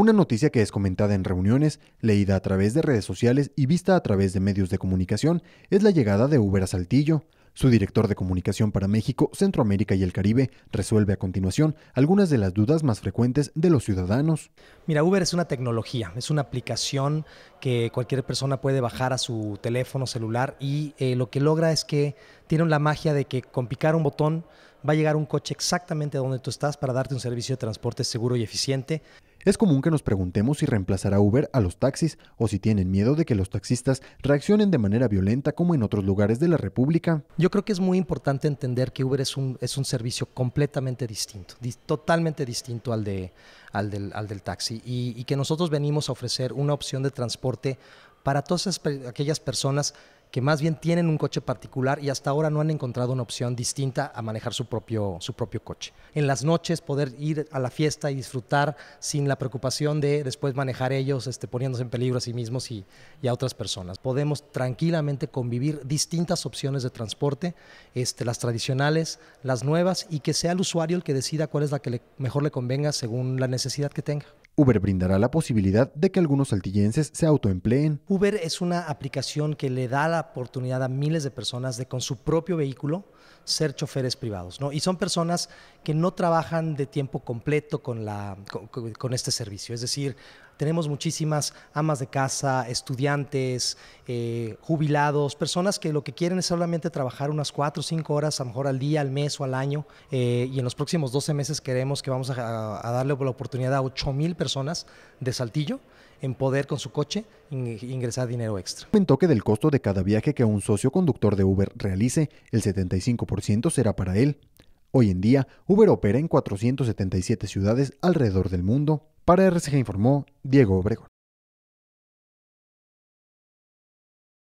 Una noticia que es comentada en reuniones, leída a través de redes sociales y vista a través de medios de comunicación es la llegada de Uber a Saltillo. Su director de comunicación para México, Centroamérica y el Caribe resuelve a continuación algunas de las dudas más frecuentes de los ciudadanos. Mira, Uber es una tecnología, es una aplicación que cualquier persona puede bajar a su teléfono celular y eh, lo que logra es que tiene la magia de que con picar un botón va a llegar un coche exactamente a donde tú estás para darte un servicio de transporte seguro y eficiente. Es común que nos preguntemos si reemplazará Uber a los taxis o si tienen miedo de que los taxistas reaccionen de manera violenta como en otros lugares de la República. Yo creo que es muy importante entender que Uber es un, es un servicio completamente distinto, totalmente distinto al, de, del, taxi y, y que nosotros venimos a ofrecer una opción de transporte para todas aquellas personas que más bien tienen un coche particular y hasta ahora no han encontrado una opción distinta a manejar su propio, su propio coche. En las noches poder ir a la fiesta y disfrutar sin la preocupación de después manejar ellos, este, poniéndose en peligro a sí mismos y, a otras personas. Podemos tranquilamente convivir distintas opciones de transporte, este, las tradicionales, las nuevas, y que sea el usuario el que decida cuál es la que mejor le convenga según la necesidad que tenga. Uber brindará la posibilidad de que algunos saltillenses se autoempleen. Uber es una aplicación que le da la oportunidad a miles de personas de con su propio vehículo ser choferes privados, ¿no? Y son personas que no trabajan de tiempo completo con, la, con este servicio, es decir, tenemos muchísimas amas de casa, estudiantes, eh, jubilados, personas que lo que quieren es solamente trabajar unas 4 o 5 horas, a lo mejor al día, al mes o al año. Eh, y en los próximos 12 meses queremos que vamos a, darle la oportunidad a 8 mil personas de Saltillo en poder con su coche ingresar dinero extra. Un toque del costo de cada viaje que un socio conductor de Uber realice, el 75% será para él. Hoy en día, Uber opera en 477 ciudades alrededor del mundo. Para RCG informó Diego Obregón.